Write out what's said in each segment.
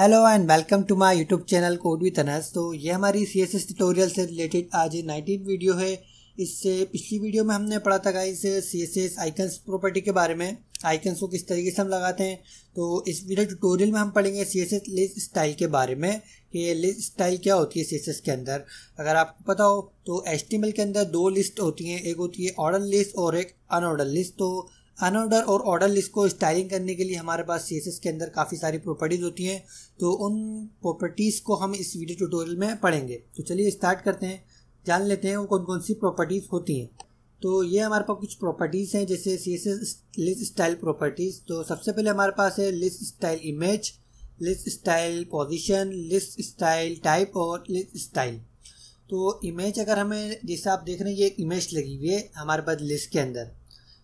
hello and welcome to my YouTube channel code with Anas तो ये हमारी सी एस एस ट्यूटोरियल से related आज नाइनटीन वीडियो है इससे पिछली वीडियो में हमने पढ़ा था guys C S S icons property के बारे में आइकन्स को किस तरीके से हम लगाते हैं तो इस वीडियो ट्यूटोरियल में हम पढ़ेंगे C S S list style के बारे में कि लिस्ट स्टाइल क्या होती है सी एस एस के अंदर अगर आपको पता हो तो एच के अंदर दो लिस्ट होती हैं एक होती है ऑर्डर लिस्ट और एक अनऑर्डर लिस्ट तो अनऑर्डर और ऑर्डर लिस्ट को स्टाइलिंग करने के लिए हमारे पास सी के अंदर काफ़ी सारी प्रॉपर्टीज़ होती हैं तो उन प्रॉपर्टीज़ को हम इस वीडियो ट्यूटोरियल में पढ़ेंगे तो चलिए स्टार्ट करते हैं जान लेते हैं वो कौन कौन सी प्रॉपर्टीज़ होती हैं तो ये हमारे पास कुछ प्रॉपर्टीज़ हैं जैसे सी लिस्ट स्टाइल प्रॉपर्टीज़ तो सबसे पहले हमारे पास है list style image list style position list style type और लिस्ट स्टाइल तो इमेज अगर हमें जैसे आप देख रहे हैं ये इमेज लगी हुई है हमारे पास लिस्ट के अंदर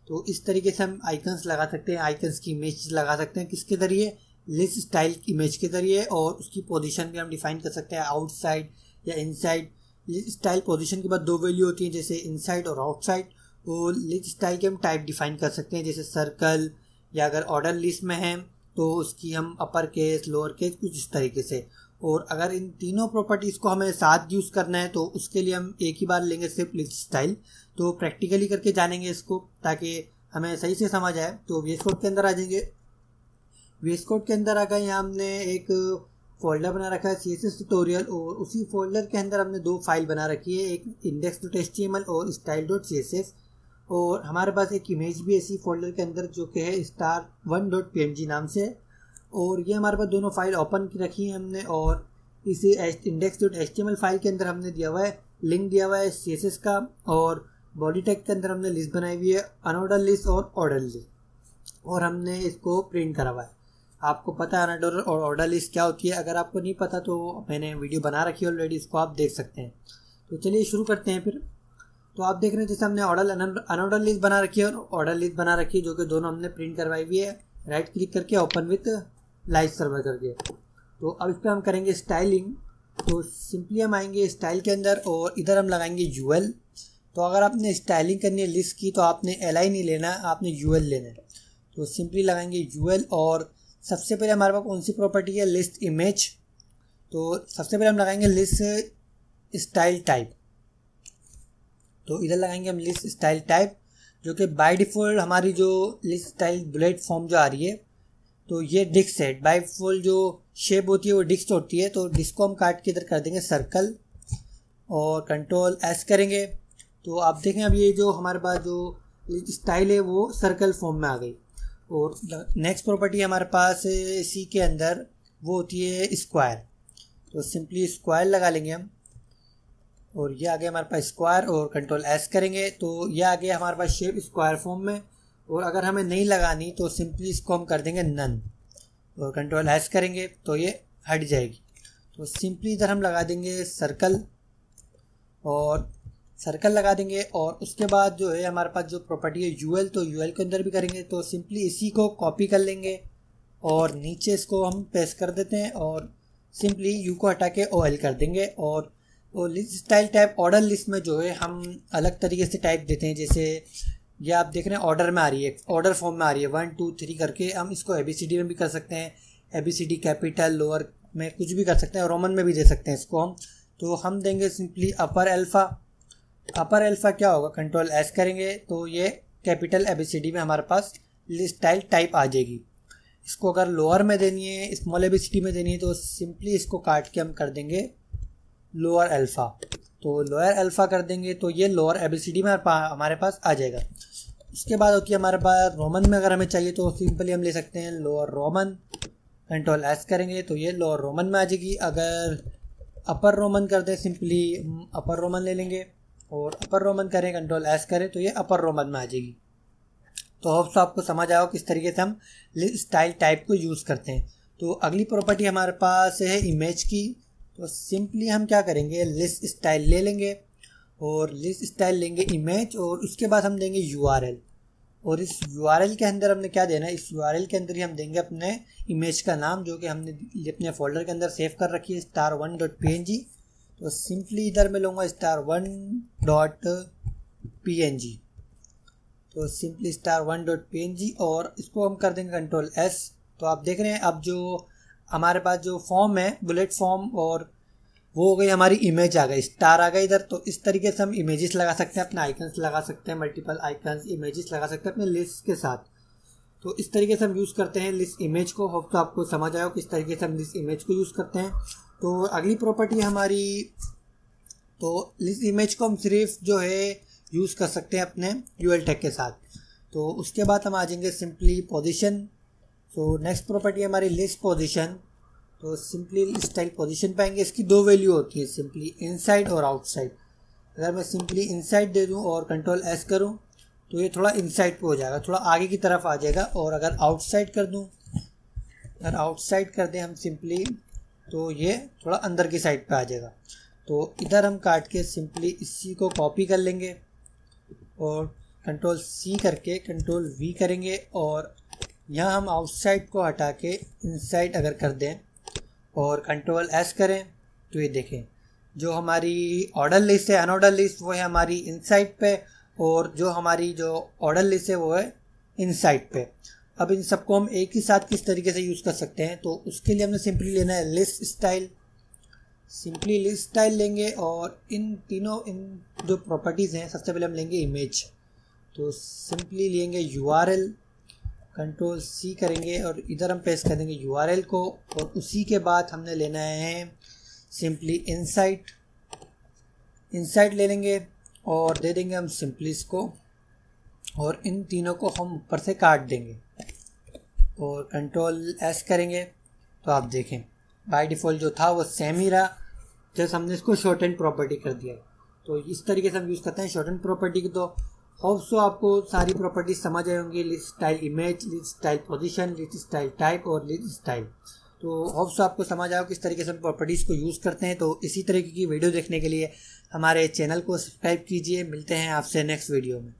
तो इस तरीके से हम आइकन्स लगा सकते हैं आइकन्स की इमेज लगा सकते हैं किसके ज़रिए लिस्ट स्टाइल इमेज के ज़रिए और उसकी पोजीशन भी हम डिफाइन कर सकते हैं आउटसाइड या इनसाइड लिस्ट स्टाइल पोजीशन के बाद दो वैल्यू होती हैं जैसे इनसाइड और आउटसाइड तो लिस्ट स्टाइल के हम टाइप डिफाइन कर सकते हैं जैसे सर्कल या अगर ऑर्डर लिस्ट में है तो उसकी हम अपर केस लोअर केस कुछ इस तरीके से और अगर इन तीनों प्रॉपर्टीज़ को हमें साथ यूज़ करना है तो उसके लिए हम एक ही बार लेंगे सिर्फ लिस्ट स्टाइल तो प्रैक्टिकली करके जानेंगे इसको ताकि हमें सही से समझ आए तो वेस के अंदर आ जाएंगे वेस के अंदर आकर यहाँ हमने एक फोल्डर बना रखा है सी एस एस टूटोरियल और उसी फोल्डर के अंदर हमने दो फाइल बना रखी है एक index dot S T M L और style dot C S S और हमारे पास एक इमेज भी ऐसी फोल्डर के अंदर जो कि है star one dot P M G नाम से और ये हमारे पास दोनों फाइल ओपन रखी है हमने और इसे इंडेक्स डॉट एच फाइल के अंदर हमने दिया हुआ है लिंक दिया हुआ है सी का और बॉडी टैग के अंदर हमने लिस्ट बनाई हुई है अनऑर्डर लिस्ट और ऑर्डर लिस्ट और हमने इसको प्रिंट करा हुआ है आपको पता है अनऑर्डर और ऑर्डर लिस्ट क्या होती है अगर आपको नहीं पता तो मैंने वीडियो बना रखी है ऑलरेडी इसको आप देख सकते हैं तो चलिए शुरू करते हैं फिर तो आप देख रहे हैं जैसे हमने ऑर्डर अनऑर्डर लिस्ट बना रखी है और ऑर्डर लिस्ट बना रखी है जो कि दोनों हमने प्रिंट करवाई हुई है राइट क्लिक करके ओपन विथ लाइव सर्वर करके तो अब इस पर हम करेंगे स्टाइलिंग तो सिंपली हम आएंगे स्टाइल के अंदर और इधर हम लगाएंगे यू तो अगर आपने स्टाइलिंग करनी है लिस्ट की तो आपने एल नहीं लेना आपने यू लेना है तो सिंपली लगाएंगे यू और सबसे पहले हमारे पास कौन सी प्रॉपर्टी है लिस्ट इमेज तो सबसे पहले हम लगाएंगे लिस्ट स्टाइल टाइप तो इधर लगाएंगे हम लिस्ट स्टाइल टाइप जो कि बाय डिफ़ॉल्ट हमारी जो लिस्ट स्टाइल बुलेट फॉर्म जो आ रही है तो ये डिस्क है बाइफोल जो शेप होती है वो डिस्क होती है तो डिस्क को हम काट के इधर कर देंगे सर्कल और कंट्रोल एस करेंगे तो आप देखें अब ये जो हमारे पास जो स्टाइल है वो सर्कल फॉर्म में आ गई और नेक्स्ट प्रॉपर्टी हमारे पास इसी के अंदर वो होती है स्क्वायर तो सिंपली स्क्वायर लगा लेंगे हम और ये आ गया हमारे पास स्क्वायर और कंट्रोल एस करेंगे तो ये आ गया हमारे पास शेप स्क्वायर फॉर्म में और अगर हमें नहीं लगानी तो सिंपली इसको हम कर देंगे नन और कंट्रोल हैश करेंगे तो ये हट जाएगी तो सिंपली इधर हम लगा देंगे सर्कल और सर्कल लगा देंगे और उसके बाद जो है हमारे पास जो प्रॉपर्टी है यूएल तो यूएल के अंदर भी करेंगे तो सिंपली इसी को कॉपी कर लेंगे और नीचे इसको हम पेस्ट कर देते हैं और सिंपली यू को हटा के ओ एल कर देंगे और वो list style type order list में जो है हम अलग तरीके से टाइप देते हैं जैसे ये आप देख रहे हैं ऑर्डर में आ रही है ऑर्डर फॉर्म में आ रही है वन टू थ्री करके हम इसको ए बी सी डी में भी कर सकते हैं A B C D capital lower में कुछ भी कर सकते हैं रोमन में भी दे सकते हैं इसको हम तो हम देंगे simply upper alpha upper alpha क्या होगा कंट्रोल एस करेंगे तो ये capital A B C D में हमारे पास टाइल टाइप आ जाएगी इसको अगर लोअर में देनी है small A B C D में देनी है तो सिंपली इसको काट के हम कर देंगे लोअर एल्फ़ा तो लोअर अल्फ़ा कर देंगे तो ये लोअर एबिसिडी में हमारे पास आ जाएगा इसके बाद होती है हमारे पास रोमन में अगर हमें चाहिए तो सिंपली हम ले सकते हैं लोअर रोमन कंट्रोल एस करेंगे तो ये लोअर रोमन में आ जाएगी अगर अपर रोमन कर दें सिंपली अपर रोमन ले लेंगे और अपर रोमन करें कंट्रोल एस करें तो ये अपर रोमन में आ जाएगी तो सो आपको समझ आओ किस तरीके से हम स्टाइल टाइप को यूज़ करते हैं तो अगली प्रॉपर्टी हमारे पास है इमेज की तो सिंपली हम क्या करेंगे लिस्ट स्टाइल ले लेंगे और लिस्ट स्टाइल लेंगे इमेज और उसके बाद हम देंगे यू और इस यू के अंदर हमने क्या देना है इस यू के अंदर ही हम देंगे अपने इमेज का नाम जो कि हमने अपने फोल्डर के अंदर सेव कर रखी है star one dot P N G तो सिंपली इधर मैं लूँगा star one dot P N G तो simply star one dot P N G और इसको हम कर देंगे कंट्रोल एस तो आप देख रहे हैं अब जो हमारे पास जो फॉर्म है बुलेट फॉर्म और वो हो गई हमारी इमेज आ गई स्टार आ गई इधर तो इस तरीके से हम इमेजेस लगा सकते हैं अपने आइकन्स लगा सकते हैं मल्टीपल आइकन्स इमेजेस लगा सकते हैं अपने लिस्ट के साथ तो इस तरीके से हम यूज़ करते हैं लिस्ट इमेज को होप तो आपको समझ आया हो किस तरीके से हम लिस्ट इमेज को यूज़ करते हैं तो अगली प्रॉपर्टी हमारी तो लिस्ट इमेज को हम सिर्फ जो है यूज़ कर सकते हैं अपने यूएल टेक के साथ तो उसके बाद हम आ जाएंगे simply position so next property हमारी लिस्ट पोजिशन तो सिंपली लिस्ट टाइप पोजिशन पाएंगे इसकी दो वैल्यू होती है सिंपली इनसाइड और आउटसाइड अगर मैं सिंपली इनसाइड दे दूँ और कंट्रोल एस करूँ तो ये थोड़ा इनसाइड पे हो जाएगा थोड़ा आगे की तरफ आ जाएगा और अगर आउटसाइड कर दूँ अगर आउटसाइड कर दें हम सिंपली तो ये थोड़ा अंदर की साइड पे आ जाएगा तो इधर हम काट के सिंपली इसी को कॉपी कर लेंगे और कंट्रोल सी करके कंट्रोल वी करेंगे और यहाँ हम आउटसाइड को हटा के इनसाइड अगर कर दें और कंट्रोल एस करें तो ये देखें जो हमारी ऑर्डर लिस्ट है अनऑर्डर लिस्ट वो है हमारी इनसाइड पे और जो हमारी जो ऑर्डर लिस्ट है वो है इनसाइड पे अब इन सबको हम एक ही साथ किस तरीके से यूज़ कर सकते हैं तो उसके लिए हमने सिंपली लेना है list style simply list style लेंगे और इन तीनों इन जो प्रॉपर्टीज़ हैं सबसे पहले हम लेंगे इमेज तो सिंपली लेंगे U R L control C करेंगे और इधर हम पेस्ट कर देंगे यू को और उसी के बाद हमने लेना है सिंपली इनसाइट इनसाइट ले लेंगे और दे देंगे हम सिंपली इसको और इन तीनों को हम ऊपर से काट देंगे और कंट्रोल एस करेंगे तो आप देखें बाय डिफ़ॉल्ट जो था वो सेम ही रहा जैसे हमने इसको शॉर्ट एंड प्रॉपर्टी कर दिया तो इस तरीके से हम यूज़ करते हैं शॉर्ट एंड प्रॉपर्टी की तो ऑल्सो आपको सारी प्रॉपर्टीज समझ आए होंगी list style image list style position list style type और लिस्ट स्टाइल तो ऑल्सो आपको समझ आओ किस तरीके से हम प्रॉपर्टीज़ को यूज़ करते हैं तो इसी तरीके की वीडियो देखने के लिए हमारे चैनल को सब्सक्राइब कीजिए मिलते हैं आपसे नेक्स्ट वीडियो में